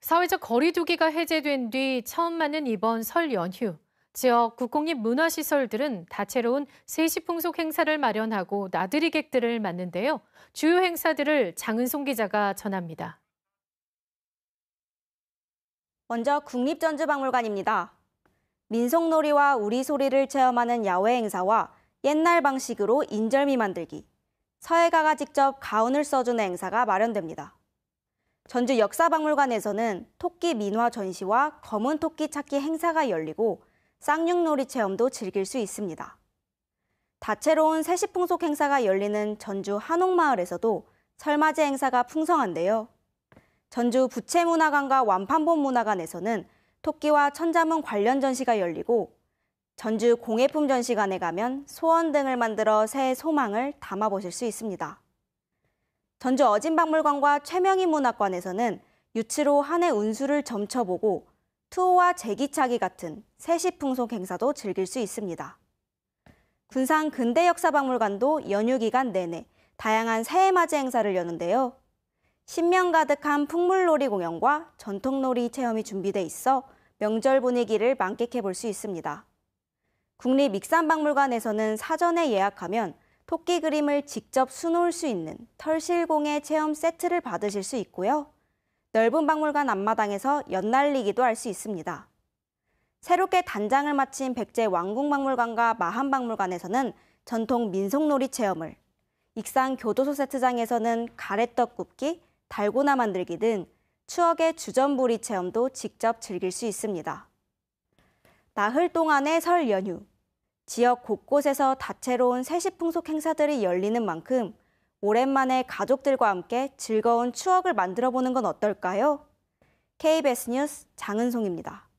사회적 거리두기가 해제된 뒤 처음 맞는 이번 설 연휴. 지역 국공립 문화시설들은 다채로운 세시풍속 행사를 마련하고 나들이 객들을 맞는데요. 주요 행사들을 장은송 기자가 전합니다. 먼저 국립전주박물관입니다. 민속놀이와 우리 소리를 체험하는 야외 행사와 옛날 방식으로 인절미 만들기, 서해가가 직접 가운을 써주는 행사가 마련됩니다. 전주 역사박물관에서는 토끼 민화 전시와 검은 토끼 찾기 행사가 열리고 쌍육놀이 체험도 즐길 수 있습니다. 다채로운 세시풍속 행사가 열리는 전주 한옥마을에서도 설맞이 행사가 풍성한데요. 전주 부채문화관과 완판본 문화관에서는 토끼와 천자문 관련 전시가 열리고 전주 공예품 전시관에 가면 소원 등을 만들어 새해 소망을 담아보실 수 있습니다. 전주 어진박물관과 최명희 문학관에서는 유치로 한해 운수를 점쳐보고 투호와 제기차기 같은 세시풍속 행사도 즐길 수 있습니다. 군산 근대역사박물관도 연휴 기간 내내 다양한 새해맞이 행사를 여는데요. 신명 가득한 풍물놀이 공연과 전통놀이 체험이 준비돼 있어 명절 분위기를 만끽해 볼 수 있습니다. 국립익산박물관에서는 사전에 예약하면 토끼 그림을 직접 수놓을 수 있는 털실공예 체험 세트를 받으실 수 있고요. 넓은 박물관 앞마당에서 연날리기도 할 수 있습니다. 새롭게 단장을 마친 백제 왕궁박물관과 마한박물관에서는 전통 민속놀이 체험을, 익산 교도소 세트장에서는 가래떡 굽기, 달고나 만들기 등 추억의 주전부리 체험도 직접 즐길 수 있습니다. 나흘 동안의 설 연휴, 지역 곳곳에서 다채로운 세시 풍속 행사들이 열리는 만큼 오랜만에 가족들과 함께 즐거운 추억을 만들어 보는 건 어떨까요? KBS 뉴스 장은송입니다.